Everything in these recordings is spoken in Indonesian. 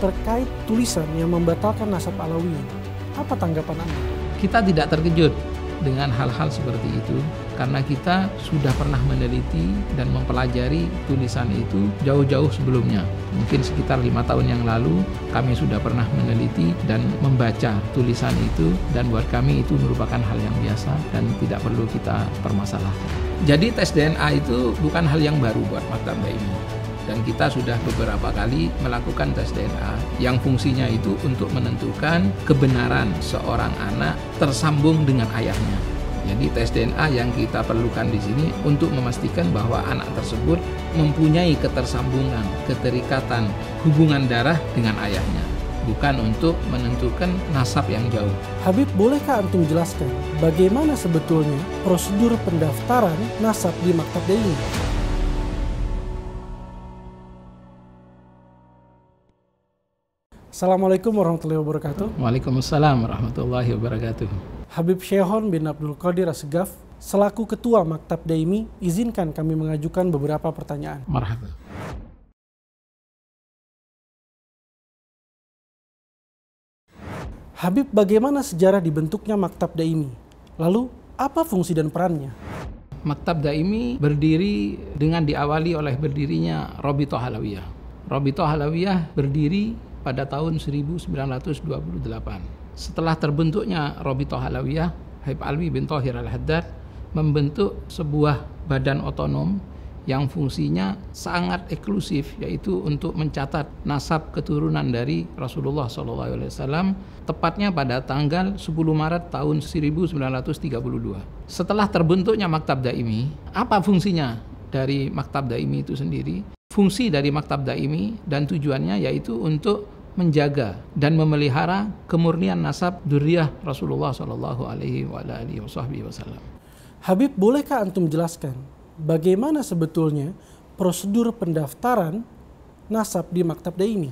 terkait tulisan yang membatalkan nasab Alawi. Apa tanggapan Anda? Kita tidak terkejut dengan hal-hal seperti itu karena kita sudah pernah meneliti dan mempelajari tulisan itu jauh-jauh sebelumnya. Mungkin sekitar lima tahun yang lalu kami sudah pernah meneliti dan membaca tulisan itu dan buat kami itu merupakan hal yang biasa dan tidak perlu kita permasalahkan. Jadi tes DNA itu bukan hal yang baru buat Martabah ini dan kita sudah beberapa kali melakukan tes DNA yang fungsinya itu untuk menentukan kebenaran seorang anak tersambung dengan ayahnya. Jadi tes DNA yang kita perlukan di sini untuk memastikan bahwa anak tersebut mempunyai ketersambungan, keterikatan, hubungan darah dengan ayahnya bukan untuk menentukan nasab yang jauh. Habib, bolehkah Antum jelaskan bagaimana sebetulnya prosedur pendaftaran nasab di Maktab Daily? Assalamualaikum warahmatullahi wabarakatuh. Waalaikumsalam warahmatullahi wabarakatuh. Habib Syehon bin Abdul Qadir Asgaf, selaku Ketua Maktab Daimi, izinkan kami mengajukan beberapa pertanyaan. Marhaba. Habib, bagaimana sejarah dibentuknya Maktab Daimi? Lalu, apa fungsi dan perannya? Maktab Daimi berdiri dengan diawali oleh berdirinya Robito Halawiyah. Robito Halawiyah berdiri pada tahun 1928. Setelah terbentuknya Robito Halawiyah, Haib Alwi bin Tohir Al-Haddad membentuk sebuah badan otonom yang fungsinya sangat eksklusif yaitu untuk mencatat nasab keturunan dari Rasulullah SAW tepatnya pada tanggal 10 Maret tahun 1932. Setelah terbentuknya Maktab Daimi, apa fungsinya dari Maktab Daimi itu sendiri? Fungsi dari Maktab Daimi dan tujuannya yaitu untuk menjaga dan memelihara kemurnian nasab duriah Rasulullah Shallallahu Alaihi Wasallam. Habib, bolehkah antum jelaskan bagaimana sebetulnya prosedur pendaftaran nasab di Maktab Daimi?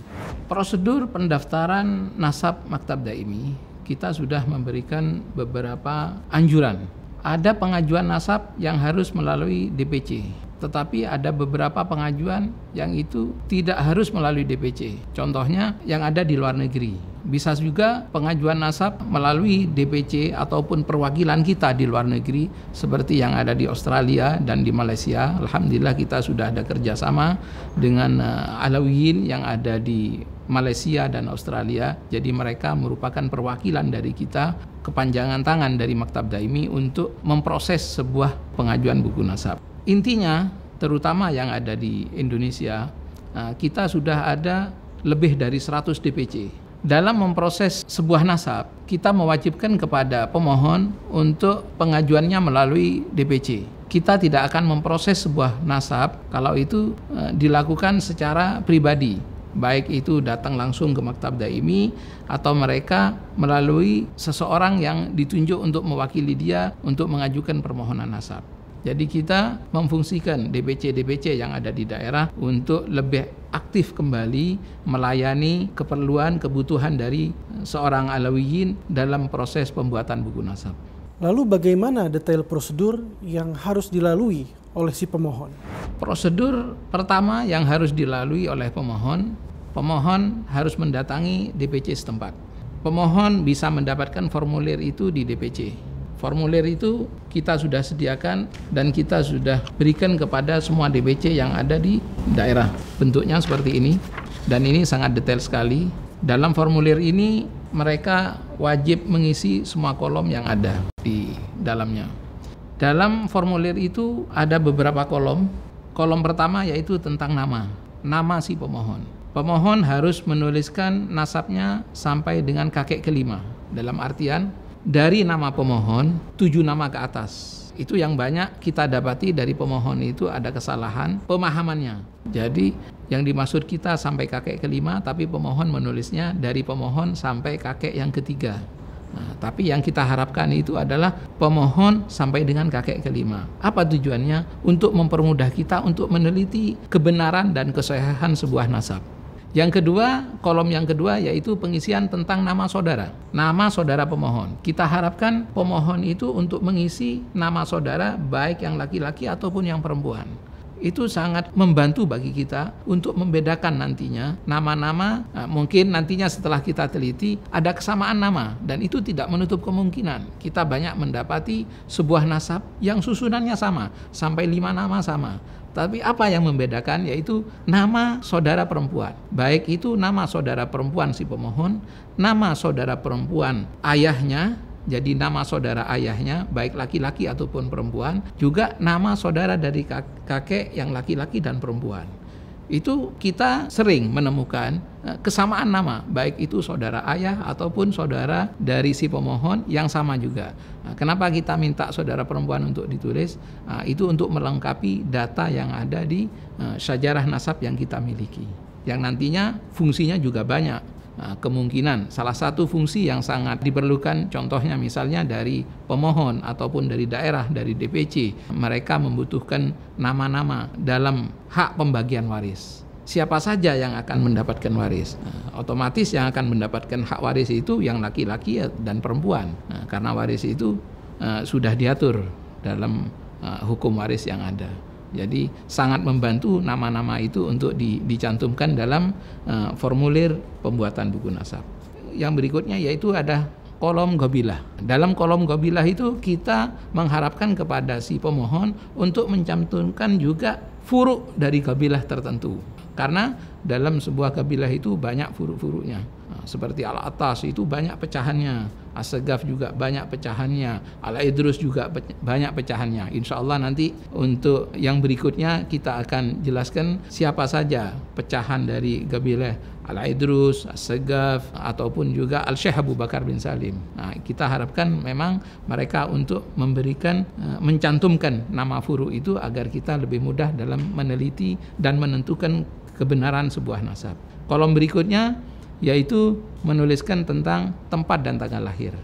Prosedur pendaftaran nasab Maktab Daimi kita sudah memberikan beberapa anjuran. Ada pengajuan nasab yang harus melalui DPC tetapi ada beberapa pengajuan yang itu tidak harus melalui DPC. Contohnya yang ada di luar negeri. Bisa juga pengajuan nasab melalui DPC ataupun perwakilan kita di luar negeri seperti yang ada di Australia dan di Malaysia. Alhamdulillah kita sudah ada kerjasama dengan eh, Alawiyin yang ada di Malaysia dan Australia. Jadi mereka merupakan perwakilan dari kita kepanjangan tangan dari Maktab Daimi untuk memproses sebuah pengajuan buku nasab. Intinya, terutama yang ada di Indonesia, eh, kita sudah ada lebih dari 100 DPC. Dalam memproses sebuah nasab, kita mewajibkan kepada pemohon untuk pengajuannya melalui DPC. Kita tidak akan memproses sebuah nasab kalau itu eh, dilakukan secara pribadi, baik itu datang langsung ke maktab daimi atau mereka melalui seseorang yang ditunjuk untuk mewakili dia untuk mengajukan permohonan nasab. Jadi kita memfungsikan DPC-DPC yang ada di daerah untuk lebih aktif kembali melayani keperluan kebutuhan dari eh, seorang Alawiyin dalam proses pembuatan buku nasab. Lalu bagaimana detail prosedur yang harus dilalui oleh si pemohon? Prosedur pertama yang harus dilalui oleh pemohon, pemohon harus mendatangi DPC setempat. Pemohon bisa mendapatkan formulir itu di DPC Formulir itu kita sudah sediakan dan kita sudah berikan kepada semua DBC yang ada di daerah. Bentuknya seperti ini dan ini sangat detail sekali. Dalam formulir ini mereka wajib mengisi semua kolom yang ada di dalamnya. Dalam formulir itu ada beberapa kolom. Kolom pertama yaitu tentang nama, nama si pemohon. Pemohon harus menuliskan nasabnya sampai dengan kakek kelima. Dalam artian dari nama pemohon tujuh nama ke atas itu yang banyak kita dapati dari pemohon itu ada kesalahan pemahamannya jadi yang dimaksud kita sampai kakek kelima tapi pemohon menulisnya dari pemohon sampai kakek yang ketiga nah, tapi yang kita harapkan itu adalah pemohon sampai dengan kakek kelima apa tujuannya untuk mempermudah kita untuk meneliti kebenaran dan kesehatan sebuah nasab yang kedua, kolom yang kedua yaitu pengisian tentang nama saudara. Nama saudara pemohon. Kita harapkan pemohon itu untuk mengisi nama saudara baik yang laki-laki ataupun yang perempuan. Itu sangat membantu bagi kita untuk membedakan nantinya nama-nama. Nah, mungkin nantinya setelah kita teliti, ada kesamaan nama, dan itu tidak menutup kemungkinan. Kita banyak mendapati sebuah nasab yang susunannya sama, sampai lima nama sama tapi apa yang membedakan yaitu nama saudara perempuan. Baik itu nama saudara perempuan si pemohon, nama saudara perempuan ayahnya jadi nama saudara ayahnya baik laki-laki ataupun perempuan juga nama saudara dari kakek yang laki-laki dan perempuan itu kita sering menemukan eh, kesamaan nama, baik itu saudara ayah ataupun saudara dari si pemohon yang sama juga. Nah, kenapa kita minta saudara perempuan untuk ditulis? Nah, itu untuk melengkapi data yang ada di eh, sejarah nasab yang kita miliki, yang nantinya fungsinya juga banyak Ah, kemungkinan salah satu fungsi yang sangat diperlukan contohnya misalnya dari pemohon ataupun dari daerah dari DPC mereka membutuhkan nama-nama dalam hak pembagian waris siapa saja yang akan mendapatkan waris. Nah, otomatis yang akan mendapatkan hak waris itu yang laki-laki dan perempuan, nah, karena waris itu uh, sudah diatur dalam uh, hukum waris yang ada. Jadi sangat membantu nama-nama itu untuk di, dicantumkan dalam uh, formulir pembuatan buku nasab. Yang berikutnya yaitu ada kolom gobilah. Dalam kolom gobilah itu kita mengharapkan kepada si pemohon untuk mencantumkan juga furuk dari gobilah tertentu. Karena dalam sebuah gobilah itu banyak furuk-furuknya seperti al atas itu banyak pecahannya asegaf juga banyak pecahannya al idrus juga banyak pecahannya insya Allah nanti untuk yang berikutnya kita akan jelaskan siapa saja pecahan dari gabileh, al idrus asegaf ataupun juga al syekh Abu Bakar bin Salim nah kita harapkan memang mereka untuk memberikan eh, mencantumkan nama furu itu agar kita lebih mudah dalam meneliti dan menentukan kebenaran sebuah nasab kolom berikutnya yaitu menuliskan tentang tempat dan tanggal lahir.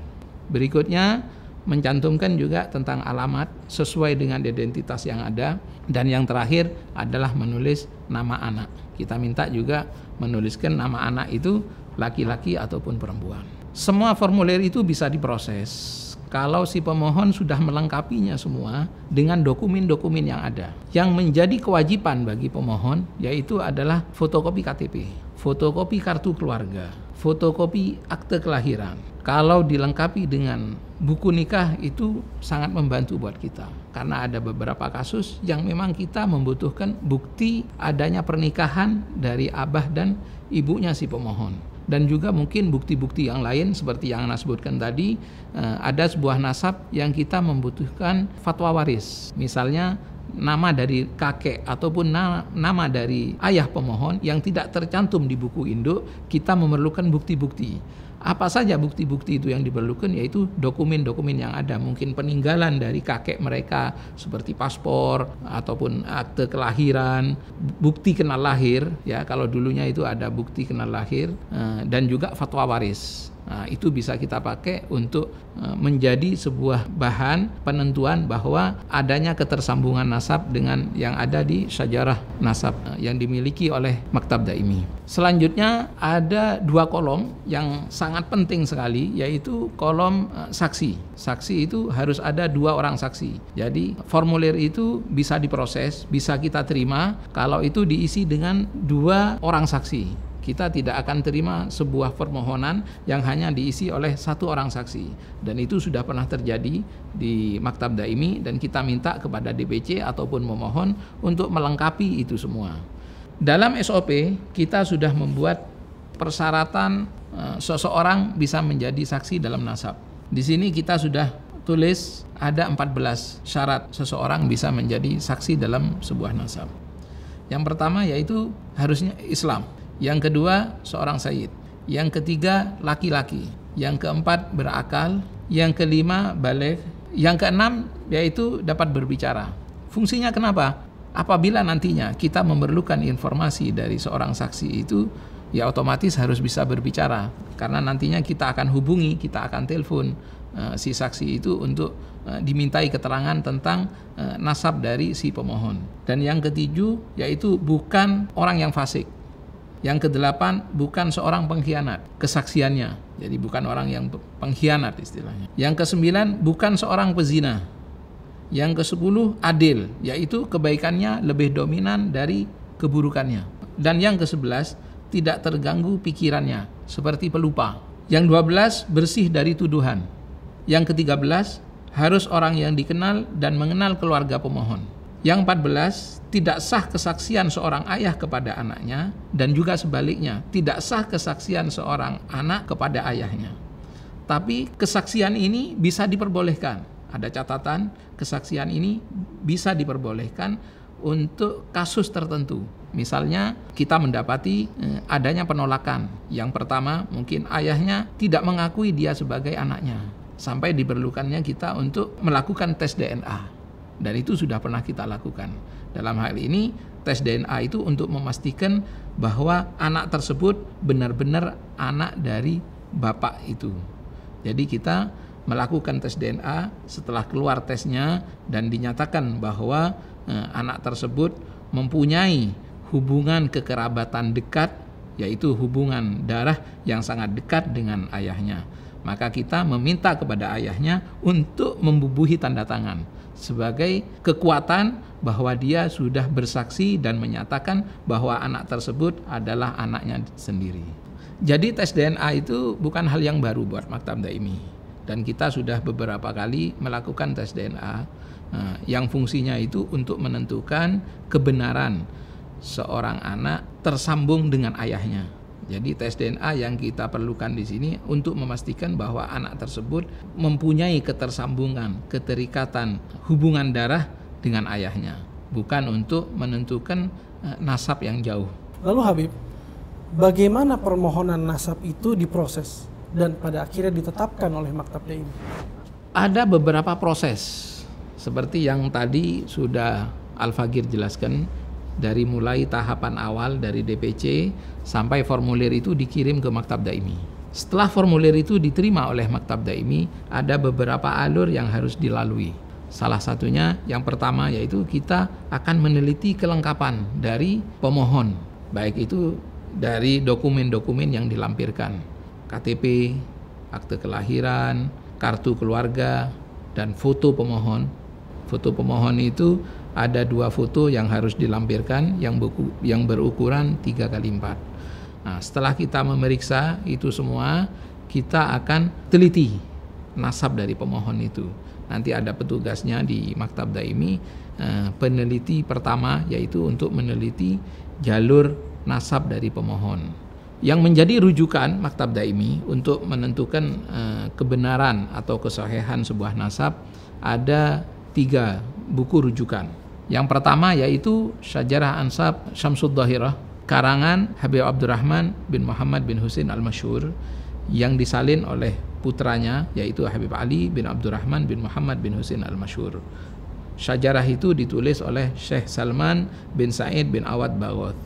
Berikutnya mencantumkan juga tentang alamat sesuai dengan identitas yang ada dan yang terakhir adalah menulis nama anak. Kita minta juga menuliskan nama anak itu laki-laki ataupun perempuan. Semua formulir itu bisa diproses kalau si pemohon sudah melengkapinya semua dengan dokumen-dokumen yang ada. Yang menjadi kewajiban bagi pemohon yaitu adalah fotokopi KTP fotokopi kartu keluarga, fotokopi akte kelahiran. Kalau dilengkapi dengan buku nikah itu sangat membantu buat kita karena ada beberapa kasus yang memang kita membutuhkan bukti adanya pernikahan dari abah dan ibunya si pemohon dan juga mungkin bukti-bukti yang lain seperti yang anda sebutkan tadi eh, ada sebuah nasab yang kita membutuhkan fatwa waris misalnya nama dari kakek ataupun na nama dari ayah pemohon yang tidak tercantum di buku induk, kita memerlukan bukti-bukti. Apa saja bukti-bukti itu yang diperlukan yaitu dokumen-dokumen yang ada, mungkin peninggalan dari kakek mereka seperti paspor ataupun akte kelahiran, bukti kenal lahir ya kalau dulunya itu ada bukti kenal lahir eh, dan juga fatwa waris. Nah, itu bisa kita pakai untuk ah, menjadi sebuah bahan penentuan bahwa adanya ketersambungan nasab dengan yang ada di sejarah nasab ah, yang dimiliki oleh maktab daimi. Selanjutnya ada dua kolom yang sangat penting sekali yaitu kolom ah, saksi. Saksi itu harus ada dua orang saksi. Jadi formulir itu bisa diproses, bisa kita terima kalau itu diisi dengan dua orang saksi kita tidak akan terima sebuah permohonan yang hanya diisi oleh satu orang saksi dan itu sudah pernah terjadi di Maktab Daimi dan kita minta kepada DPC ataupun memohon untuk melengkapi itu semua. Dalam SOP kita sudah membuat persyaratan e, seseorang bisa menjadi saksi dalam nasab. Di sini kita sudah tulis ada 14 syarat seseorang bisa menjadi saksi dalam sebuah nasab. Yang pertama yaitu harusnya Islam. Yang kedua, seorang sayyid. Yang ketiga, laki-laki. Yang keempat, berakal. Yang kelima, balik. Yang keenam, yaitu dapat berbicara. Fungsinya kenapa? Apabila nantinya kita memerlukan informasi dari seorang saksi itu, ya otomatis harus bisa berbicara. Karena nantinya kita akan hubungi, kita akan telepon uh, si saksi itu untuk uh, dimintai keterangan tentang uh, nasab dari si pemohon. Dan yang ketujuh, yaitu bukan orang yang fasik yang kedelapan, bukan seorang pengkhianat, kesaksiannya. Jadi bukan orang yang pengkhianat istilahnya. Yang kesembilan, bukan seorang pezina. Yang kesepuluh, adil, yaitu kebaikannya lebih dominan dari keburukannya. Dan yang kesebelas, tidak terganggu pikirannya, seperti pelupa. Yang dua belas, bersih dari tuduhan. Yang ketiga belas, harus orang yang dikenal dan mengenal keluarga pemohon. Yang 14, tidak sah kesaksian seorang ayah kepada anaknya dan juga sebaliknya, tidak sah kesaksian seorang anak kepada ayahnya. Tapi kesaksian ini bisa diperbolehkan. Ada catatan, kesaksian ini bisa diperbolehkan untuk kasus tertentu. Misalnya kita mendapati eh, adanya penolakan. Yang pertama, mungkin ayahnya tidak mengakui dia sebagai anaknya sampai diperlukannya kita untuk melakukan tes DNA. Dan itu sudah pernah kita lakukan. Dalam hal ini tes DNA itu untuk memastikan bahwa anak tersebut benar-benar anak dari bapak itu. Jadi kita melakukan tes DNA setelah keluar tesnya dan dinyatakan bahwa eh, anak tersebut mempunyai hubungan kekerabatan dekat yaitu hubungan darah yang sangat dekat dengan ayahnya maka kita meminta kepada ayahnya untuk membubuhi tanda tangan sebagai kekuatan bahwa dia sudah bersaksi dan menyatakan bahwa anak tersebut adalah anaknya sendiri. Jadi tes DNA itu bukan hal yang baru buat Maktab Daimi dan kita sudah beberapa kali melakukan tes DNA nah, eh, yang fungsinya itu untuk menentukan kebenaran seorang anak tersambung dengan ayahnya jadi tes DNA yang kita perlukan di sini untuk memastikan bahwa anak tersebut mempunyai ketersambungan, keterikatan hubungan darah dengan ayahnya, bukan untuk menentukan eh, nasab yang jauh. Lalu Habib, bagaimana permohonan nasab itu diproses dan pada akhirnya ditetapkan oleh Maktab ini? Ada beberapa proses seperti yang tadi sudah Al-Fagir jelaskan dari mulai tahapan awal dari DPC sampai formulir itu dikirim ke Maktab Daimi. Setelah formulir itu diterima oleh Maktab Daimi, ada beberapa alur yang harus dilalui. Salah satunya yang pertama yaitu kita akan meneliti kelengkapan dari pemohon, baik itu dari dokumen-dokumen yang dilampirkan, KTP, akte kelahiran, kartu keluarga, dan foto pemohon. Foto pemohon itu ada dua foto yang harus dilampirkan yang buku, yang berukuran 3 kali 4 Nah, setelah kita memeriksa itu semua, kita akan teliti nasab dari pemohon itu. Nanti ada petugasnya di Maktab Daimi eh, peneliti pertama yaitu untuk meneliti jalur nasab dari pemohon. Yang menjadi rujukan Maktab Daimi untuk menentukan eh, kebenaran atau kesahihan sebuah nasab ada tiga buku rujukan. Yang pertama yaitu Syajarah Ansab Syamsud Dahirah karangan Habib Abdurrahman bin Muhammad bin Husin al Mashur yang disalin oleh putranya yaitu Habib Ali bin Abdurrahman bin Muhammad bin Husin al Mashur Syajarah itu ditulis oleh Syekh Salman bin Said bin Awad Bagoth.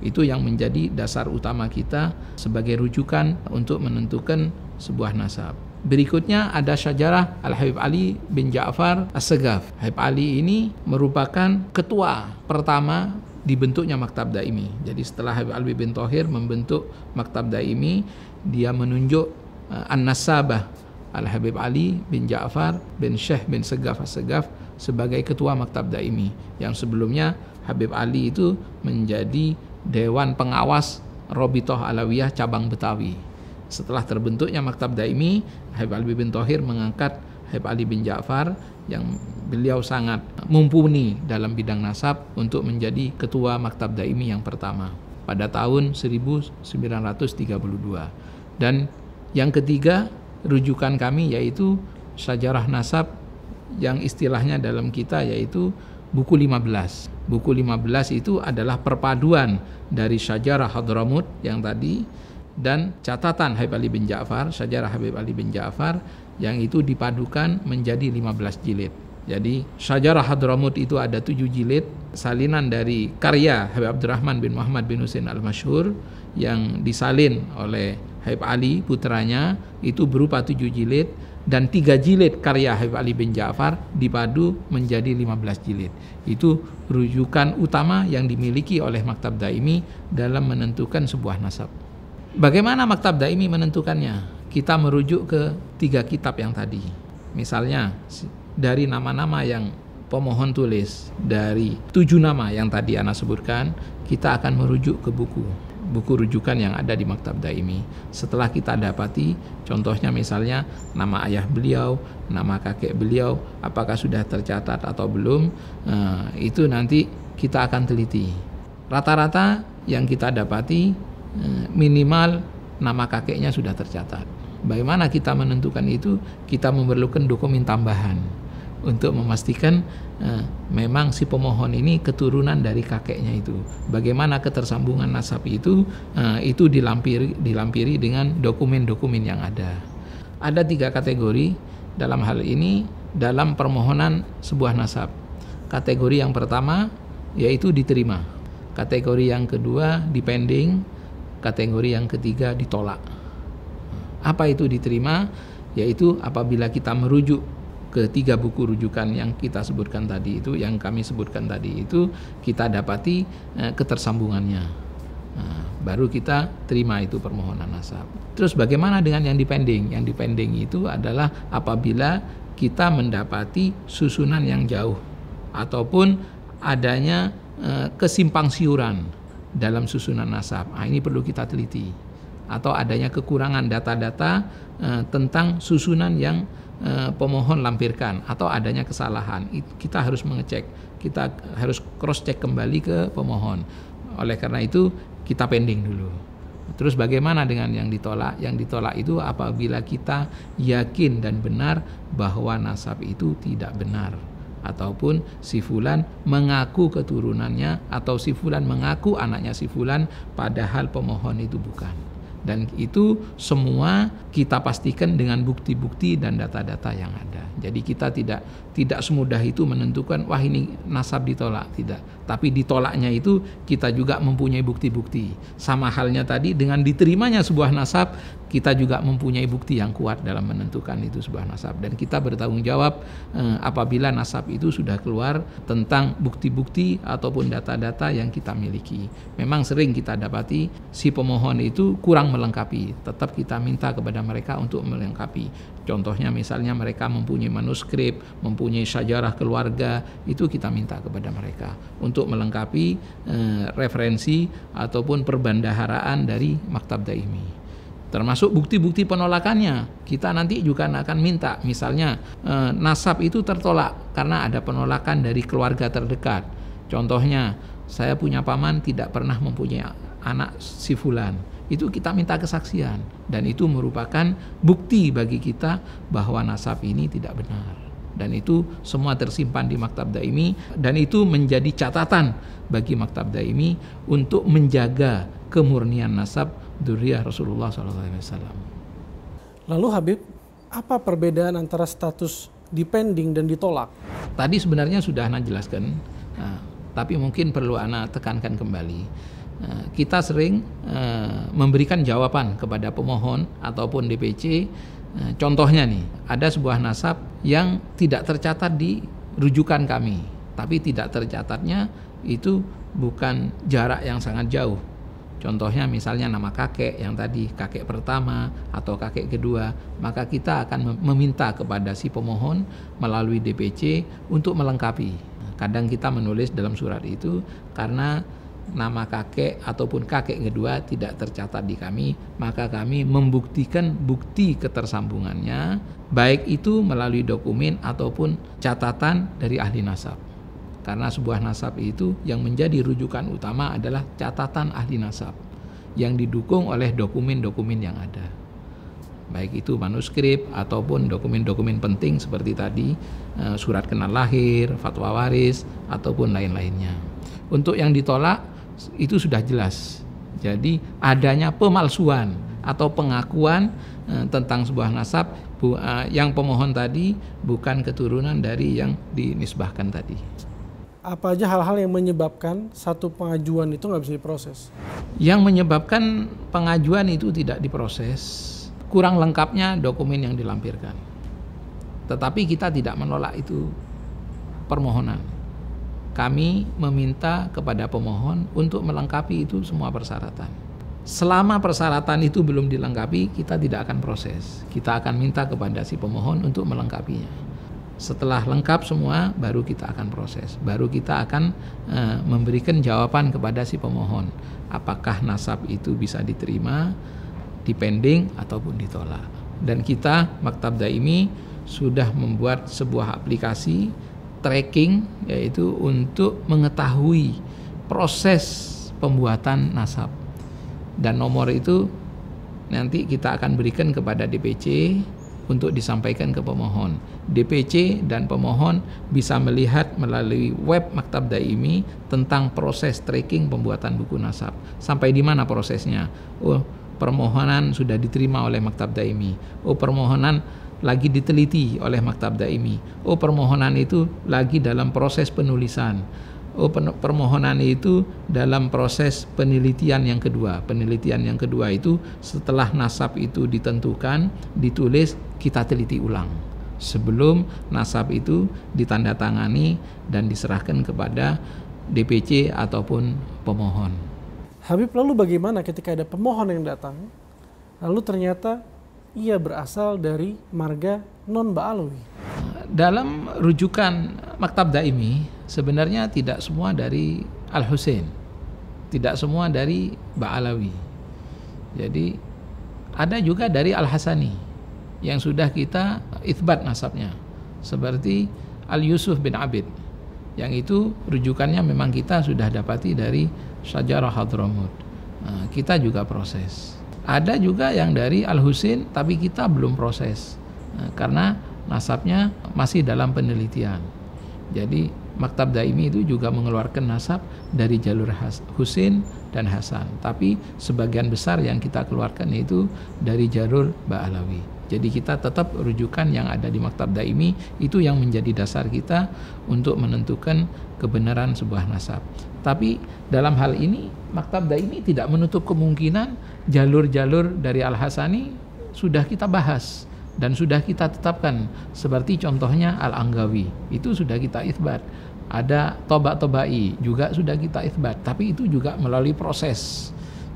Itu yang menjadi dasar utama kita sebagai rujukan untuk menentukan sebuah nasab. Berikutnya ada sejarah Al-Habib Ali bin Ja'far As-Segaf. Habib Ali ini merupakan ketua pertama dibentuknya Maktab Daimi. Jadi setelah Habib Ali bin Tohir membentuk Maktab Daimi, dia menunjuk eh, An-Nasabah Al-Habib Ali bin Ja'far bin Syekh bin Segaf As-Segaf sebagai ketua Maktab Daimi. Yang sebelumnya Habib Ali itu menjadi Dewan Pengawas Robitoh Alawiyah Cabang Betawi. Setelah terbentuknya Maktab Daimi, Habib Ali bin Tohir mengangkat Habib Ali bin Ja'far yang beliau sangat mumpuni dalam bidang nasab untuk menjadi ketua Maktab Daimi yang pertama pada tahun 1932. Dan yang ketiga rujukan kami yaitu sejarah nasab yang istilahnya dalam kita yaitu buku 15. Buku 15 itu adalah perpaduan dari sejarah Hadramut yang tadi dan catatan Habib Ali bin Ja'far, sejarah Habib Ali bin Ja'far yang itu dipadukan menjadi 15 jilid. Jadi sejarah Hadramut itu ada 7 jilid salinan dari karya Habib Abdurrahman bin Muhammad bin Husin al masyhur yang disalin oleh Habib Ali putranya itu berupa 7 jilid dan 3 jilid karya Habib Ali bin Ja'far dipadu menjadi 15 jilid. Itu rujukan utama yang dimiliki oleh Maktab Daimi dalam menentukan sebuah nasab. Bagaimana maktab daimi menentukannya? Kita merujuk ke tiga kitab yang tadi. Misalnya dari nama-nama yang pemohon tulis dari tujuh nama yang tadi Ana sebutkan, kita akan merujuk ke buku buku rujukan yang ada di Maktab Daimi. Setelah kita dapati, contohnya misalnya nama ayah beliau, nama kakek beliau, apakah sudah tercatat atau belum, eh, itu nanti kita akan teliti. Rata-rata yang kita dapati minimal nama kakeknya sudah tercatat. Bagaimana kita menentukan itu? Kita memerlukan dokumen tambahan untuk memastikan eh, memang si pemohon ini keturunan dari kakeknya itu. Bagaimana ketersambungan nasab itu? Eh, itu dilampiri, dilampiri dengan dokumen-dokumen yang ada. Ada tiga kategori dalam hal ini dalam permohonan sebuah nasab. Kategori yang pertama yaitu diterima. Kategori yang kedua dipending Kategori yang ketiga ditolak. Apa itu diterima? Yaitu apabila kita merujuk ke tiga buku rujukan yang kita sebutkan tadi itu, yang kami sebutkan tadi itu, kita dapati eh, ketersambungannya. Nah, baru kita terima itu permohonan nasab. Terus bagaimana dengan yang dipending? Yang dipending itu adalah apabila kita mendapati susunan yang jauh ataupun adanya eh, kesimpang siuran dalam susunan nasab. Nah, ini perlu kita teliti atau adanya kekurangan data-data uh, tentang susunan yang uh, pemohon lampirkan atau adanya kesalahan. It, kita harus mengecek, kita harus cross check kembali ke pemohon. Oleh karena itu kita pending dulu. Terus bagaimana dengan yang ditolak? Yang ditolak itu apabila kita yakin dan benar bahwa nasab itu tidak benar ataupun si fulan mengaku keturunannya atau si fulan mengaku anaknya si fulan padahal pemohon itu bukan dan itu semua kita pastikan dengan bukti-bukti dan data-data yang ada. Jadi kita tidak tidak semudah itu menentukan wah ini nasab ditolak tidak tapi ditolaknya itu kita juga mempunyai bukti-bukti sama halnya tadi dengan diterimanya sebuah nasab kita juga mempunyai bukti yang kuat dalam menentukan itu sebuah nasab dan kita bertanggung jawab eh, apabila nasab itu sudah keluar tentang bukti-bukti ataupun data-data yang kita miliki memang sering kita dapati si pemohon itu kurang melengkapi tetap kita minta kepada mereka untuk melengkapi Contohnya misalnya mereka mempunyai manuskrip, mempunyai sejarah keluarga, itu kita minta kepada mereka untuk melengkapi eh, referensi ataupun perbandaharaan dari Maktab Daimi. Termasuk bukti-bukti penolakannya, kita nanti juga akan minta, misalnya eh, nasab itu tertolak karena ada penolakan dari keluarga terdekat. Contohnya, saya punya paman tidak pernah mempunyai anak sifulan. Fulan itu kita minta kesaksian dan itu merupakan bukti bagi kita bahwa nasab ini tidak benar dan itu semua tersimpan di Maktab Daimi dan itu menjadi catatan bagi Maktab Daimi untuk menjaga kemurnian nasab duriah Rasulullah SAW. Lalu Habib, apa perbedaan antara status dipending dan ditolak? Tadi sebenarnya sudah Ana jelaskan, nah, tapi mungkin perlu Ana tekankan kembali Eh, kita sering eh, memberikan jawaban kepada pemohon ataupun DPC. Eh, contohnya nih, ada sebuah nasab yang tidak tercatat di rujukan kami, tapi tidak tercatatnya itu bukan jarak yang sangat jauh. Contohnya misalnya nama kakek yang tadi kakek pertama atau kakek kedua, maka kita akan meminta kepada si pemohon melalui DPC untuk melengkapi. Kadang kita menulis dalam surat itu karena nama kakek ataupun kakek kedua tidak tercatat di kami, maka kami membuktikan bukti ketersambungannya, baik itu melalui dokumen ataupun catatan dari ahli nasab. Karena sebuah nasab itu yang menjadi rujukan utama adalah catatan ahli nasab yang didukung oleh dokumen-dokumen yang ada. Baik itu manuskrip ataupun dokumen-dokumen penting seperti tadi eh, surat kenal lahir, fatwa waris ataupun lain-lainnya. Untuk yang ditolak itu sudah jelas. Jadi adanya pemalsuan atau pengakuan eh, tentang sebuah nasab bu, eh, yang pemohon tadi bukan keturunan dari yang dinisbahkan tadi. Apa aja hal-hal yang menyebabkan satu pengajuan itu nggak bisa diproses? Yang menyebabkan pengajuan itu tidak diproses kurang lengkapnya dokumen yang dilampirkan. Tetapi kita tidak menolak itu permohonan kami meminta kepada pemohon untuk melengkapi itu semua persyaratan. Selama persyaratan itu belum dilengkapi, kita tidak akan proses. Kita akan minta kepada si pemohon untuk melengkapinya. Setelah lengkap semua, baru kita akan proses. Baru kita akan e, memberikan jawaban kepada si pemohon, apakah nasab itu bisa diterima, dipending ataupun ditolak. Dan kita Maktab Daimi sudah membuat sebuah aplikasi tracking yaitu untuk mengetahui proses pembuatan nasab. Dan nomor itu nanti kita akan berikan kepada DPC untuk disampaikan ke pemohon. DPC dan pemohon bisa melihat melalui web Maktab Daimi tentang proses tracking pembuatan buku nasab. Sampai di mana prosesnya? Oh, permohonan sudah diterima oleh Maktab Daimi. Oh, permohonan lagi diteliti oleh Maktab Daimi. Oh, permohonan itu lagi dalam proses penulisan. Oh, permohonan itu dalam proses penelitian yang kedua. Penelitian yang kedua itu setelah nasab itu ditentukan, ditulis, kita teliti ulang. Sebelum nasab itu ditandatangani dan diserahkan kepada DPC ataupun pemohon. Habib, lalu bagaimana ketika ada pemohon yang datang, lalu ternyata ia berasal dari marga non-Ba'alawi. Dalam rujukan Maktab Daimi, sebenarnya tidak semua dari Al-Husain. Tidak semua dari Ba'alawi. Jadi ada juga dari Al-Hasani yang sudah kita itbat nasabnya. Seperti Al-Yusuf bin Abid. Yang itu rujukannya memang kita sudah dapati dari Sajarah Hadramut. Nah, kita juga proses. Ada juga yang dari Al Husin tapi kita belum proses nah, karena nasabnya masih dalam penelitian. Jadi Maktab Daimi itu juga mengeluarkan nasab dari jalur Has Husin dan Hasan. Tapi sebagian besar yang kita keluarkan itu dari jalur Ba'alawi. Jadi kita tetap rujukan yang ada di Maktab Daimi itu yang menjadi dasar kita untuk menentukan kebenaran sebuah nasab. Tapi dalam hal ini Maktab ini tidak menutup kemungkinan jalur-jalur dari Al-Hasani sudah kita bahas dan sudah kita tetapkan seperti contohnya Al-Anggawi itu sudah kita isbat ada Toba Tobai juga sudah kita isbat tapi itu juga melalui proses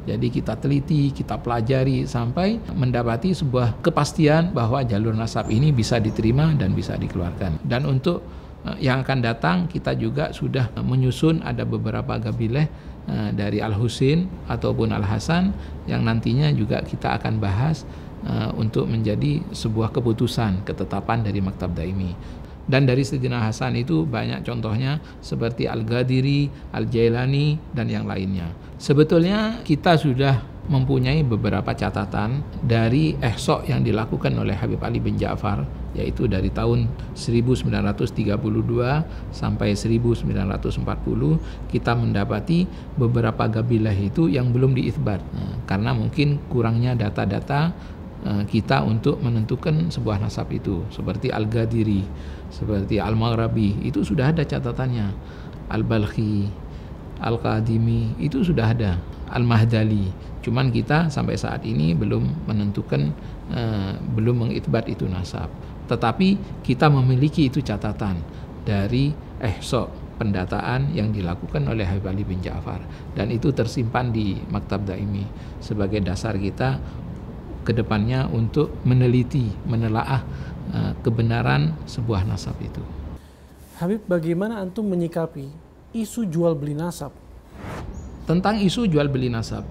jadi kita teliti, kita pelajari sampai mendapati sebuah kepastian bahwa jalur nasab ini bisa diterima dan bisa dikeluarkan. Dan untuk Eh, yang akan datang kita juga sudah menyusun ada beberapa gabileh eh, dari Al Husin ataupun Al Hasan yang nantinya juga kita akan bahas eh, untuk menjadi sebuah keputusan ketetapan dari Maktab Daimi dan dari Sayyidina Hasan itu banyak contohnya seperti Al-Ghadiri, Al-Jailani dan yang lainnya. Sebetulnya kita sudah mempunyai beberapa catatan dari ehsok yang dilakukan oleh Habib Ali bin Ja'far yaitu dari tahun 1932 sampai 1940 kita mendapati beberapa gabilah itu yang belum diisbat hmm. karena mungkin kurangnya data-data eh, kita untuk menentukan sebuah nasab itu seperti Al-Ghadiri, seperti al maghrabi itu sudah ada catatannya. Al-Balkhi, Al-Qadimi itu sudah ada. Al-Mahdali Cuman kita sampai saat ini belum menentukan, uh, belum mengitbat itu nasab. Tetapi kita memiliki itu catatan dari ehso pendataan yang dilakukan oleh Habib Ali bin Ja'far dan itu tersimpan di Maktab Daimi sebagai dasar kita kedepannya untuk meneliti, menelaah uh, kebenaran sebuah nasab itu. Habib, bagaimana antum menyikapi isu jual beli nasab? Tentang isu jual beli nasab,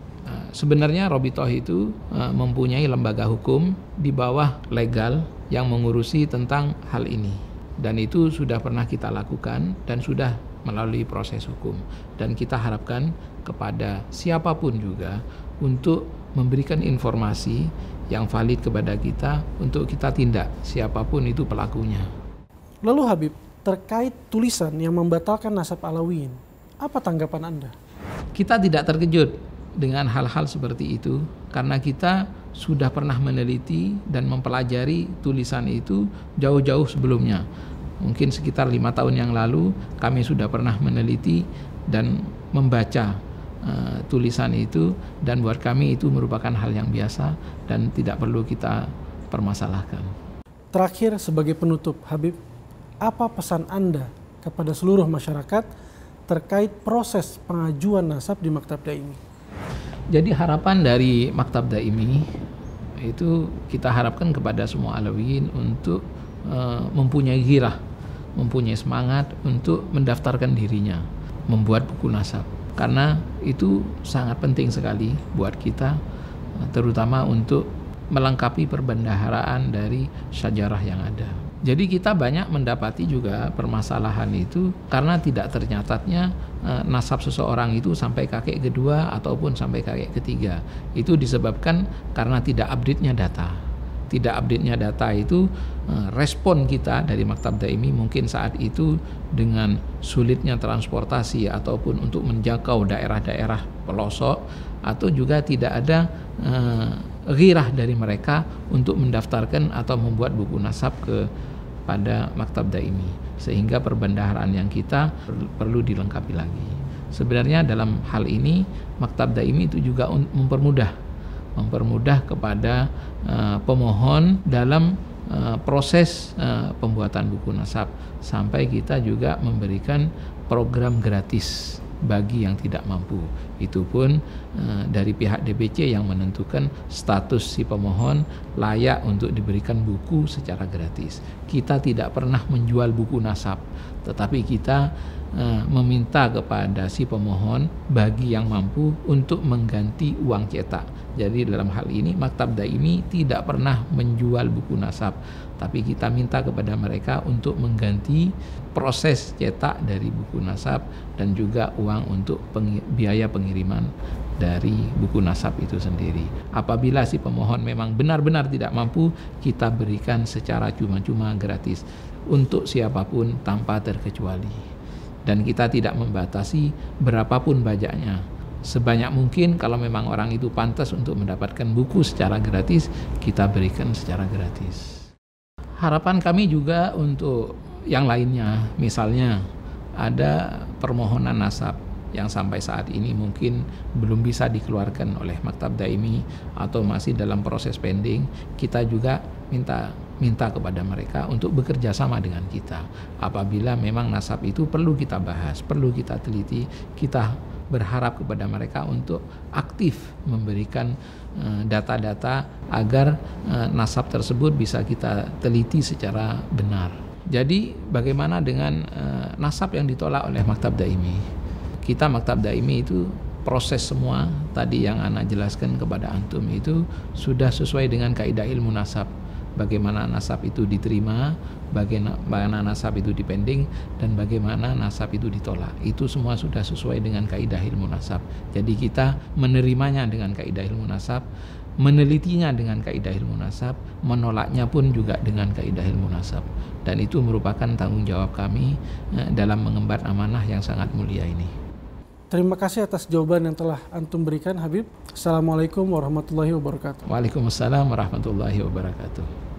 sebenarnya Robitoh itu uh, mempunyai lembaga hukum di bawah legal yang mengurusi tentang hal ini dan itu sudah pernah kita lakukan dan sudah melalui proses hukum dan kita harapkan kepada siapapun juga untuk memberikan informasi yang valid kepada kita untuk kita tindak siapapun itu pelakunya. Lalu Habib, terkait tulisan yang membatalkan nasab Alawiyin, apa tanggapan Anda? Kita tidak terkejut dengan hal-hal seperti itu karena kita sudah pernah meneliti dan mempelajari tulisan itu jauh-jauh sebelumnya. Mungkin sekitar lima tahun yang lalu kami sudah pernah meneliti dan membaca uh, tulisan itu dan buat kami itu merupakan hal yang biasa dan tidak perlu kita permasalahkan. Terakhir sebagai penutup Habib, apa pesan Anda kepada seluruh masyarakat terkait proses pengajuan nasab di Maktab ini? Jadi harapan dari Maktab Daimi itu kita harapkan kepada semua Alawiyin untuk uh, mempunyai girah, mempunyai semangat untuk mendaftarkan dirinya, membuat buku nasab. Karena itu sangat penting sekali buat kita, eh, terutama untuk melengkapi perbendaharaan dari sejarah yang ada. Jadi kita banyak mendapati juga permasalahan itu karena tidak tercatatnya eh, nasab seseorang itu sampai kakek kedua ataupun sampai kakek ketiga. Itu disebabkan karena tidak update-nya data. Tidak update-nya data itu eh, respon kita dari Maktab Daimi mungkin saat itu dengan sulitnya transportasi ataupun untuk menjangkau daerah-daerah pelosok atau juga tidak ada eh, girah dari mereka untuk mendaftarkan atau membuat buku nasab ke pada maktab daimi sehingga perbendaharaan yang kita perlu dilengkapi lagi. Sebenarnya dalam hal ini maktab daimi itu juga mempermudah mempermudah kepada uh, pemohon dalam uh, proses uh, pembuatan buku nasab sampai kita juga memberikan program gratis bagi yang tidak mampu. Itu pun uh, dari pihak DPC yang menentukan status si pemohon layak untuk diberikan buku secara gratis. Kita tidak pernah menjual buku nasab, tetapi kita uh, meminta kepada si pemohon bagi yang mampu untuk mengganti uang cetak jadi dalam hal ini Maktab Daimi tidak pernah menjual buku nasab, tapi kita minta kepada mereka untuk mengganti proses cetak dari buku nasab dan juga uang untuk pengi biaya pengiriman dari buku nasab itu sendiri. Apabila si pemohon memang benar-benar tidak mampu, kita berikan secara cuma-cuma gratis untuk siapapun tanpa terkecuali. Dan kita tidak membatasi berapapun bajaknya sebanyak mungkin kalau memang orang itu pantas untuk mendapatkan buku secara gratis, kita berikan secara gratis. Harapan kami juga untuk yang lainnya, misalnya ada permohonan nasab yang sampai saat ini mungkin belum bisa dikeluarkan oleh Maktab Daimi atau masih dalam proses pending, kita juga minta minta kepada mereka untuk bekerja sama dengan kita. Apabila memang nasab itu perlu kita bahas, perlu kita teliti, kita berharap kepada mereka untuk aktif memberikan eh, data-data agar eh, nasab tersebut bisa kita teliti secara benar. Jadi bagaimana dengan eh, nasab yang ditolak oleh Maktab Daimi? Kita Maktab Daimi itu proses semua tadi yang anak jelaskan kepada antum itu sudah sesuai dengan kaidah ilmu nasab bagaimana nasab itu diterima, bagaimana nasab itu dipending, dan bagaimana nasab itu ditolak. Itu semua sudah sesuai dengan kaidah ilmu nasab. Jadi kita menerimanya dengan kaidah ilmu nasab, menelitinya dengan kaidah ilmu nasab, menolaknya pun juga dengan kaidah ilmu nasab. Dan itu merupakan tanggung jawab kami eh, dalam mengemban amanah yang sangat mulia ini. Terima kasih atas jawaban yang telah antum berikan Habib. Assalamualaikum warahmatullahi wabarakatuh. Waalaikumsalam warahmatullahi wabarakatuh.